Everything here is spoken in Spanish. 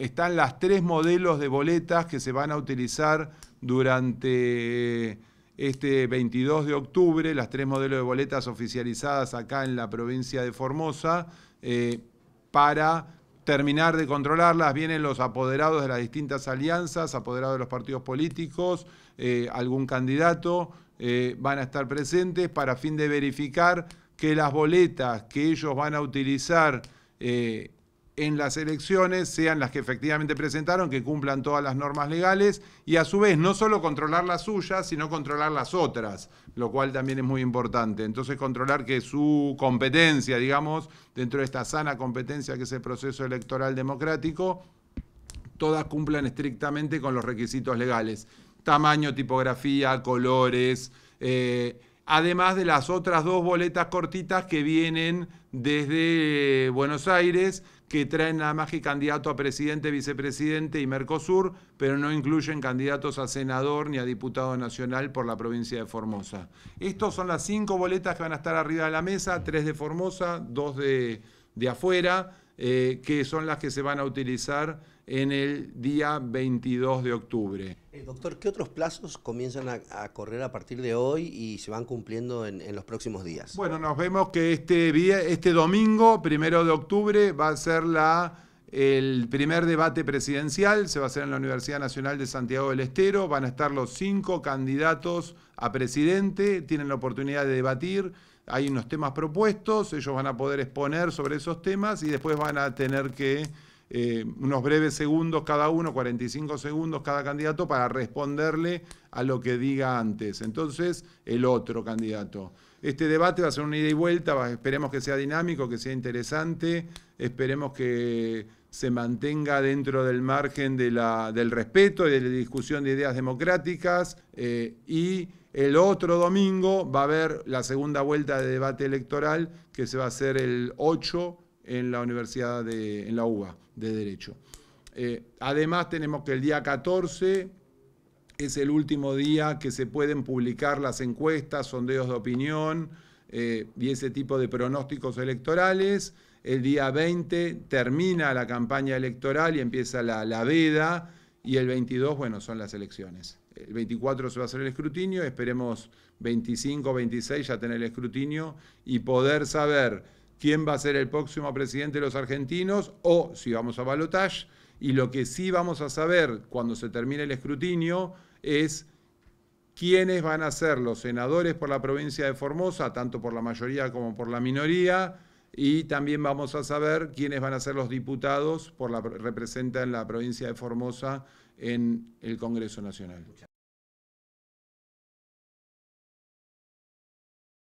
están las tres modelos de boletas que se van a utilizar durante eh, este 22 de octubre, las tres modelos de boletas oficializadas acá en la provincia de Formosa, eh, para terminar de controlarlas. Vienen los apoderados de las distintas alianzas, apoderados de los partidos políticos, eh, algún candidato, van a estar presentes para fin de verificar que las boletas que ellos van a utilizar en las elecciones sean las que efectivamente presentaron, que cumplan todas las normas legales y a su vez no solo controlar las suyas, sino controlar las otras, lo cual también es muy importante. Entonces controlar que su competencia, digamos, dentro de esta sana competencia que es el proceso electoral democrático, todas cumplan estrictamente con los requisitos legales. Tamaño, tipografía, colores. Eh, además de las otras dos boletas cortitas que vienen desde eh, Buenos Aires, que traen nada más que candidato a presidente, vicepresidente y Mercosur, pero no incluyen candidatos a senador ni a diputado nacional por la provincia de Formosa. Estas son las cinco boletas que van a estar arriba de la mesa, tres de Formosa, dos de, afuera, eh, que son las que se van a utilizar en el día 22 de octubre. Eh, doctor, ¿qué otros plazos comienzan a, correr a partir de hoy y se van cumpliendo en, los próximos días? Bueno, nos vemos que este, día, este domingo, primero de octubre, va a ser la el primer debate presidencial se va a hacer en la Universidad Nacional de Santiago del Estero. Van a estar los cinco candidatos a presidente, tienen la oportunidad de debatir. Hay unos temas propuestos, ellos van a poder exponer sobre esos temas y después van a tener que eh, unos breves segundos cada uno, 45 segundos cada candidato para responderle a lo que diga antes. Entonces, el otro candidato. Este debate va a ser una ida y vuelta, esperemos que sea dinámico, que sea interesante, esperemos que se mantenga dentro del margen del respeto y de la discusión de ideas democráticas eh, y el otro domingo va a haber la segunda vuelta de debate electoral que se va a hacer el 8 en la Universidad de en la UBA de Derecho. Eh, además tenemos que el día 14 es el último día que se pueden publicar las encuestas, sondeos de opinión eh, y ese tipo de pronósticos electorales. El día 20 termina la campaña electoral y empieza la, la veda y el 22, bueno, son las elecciones. El 24 se va a hacer el escrutinio, esperemos 25, 26 ya tener el escrutinio y poder saber quién va a ser el próximo presidente de los argentinos o si vamos a balotage. Y lo que sí vamos a saber cuando se termine el escrutinio es quiénes van a ser los senadores por la provincia de Formosa, tanto por la mayoría como por la minoría, y también vamos a saber quiénes van a ser los diputados por la representan la provincia de Formosa en el Congreso Nacional.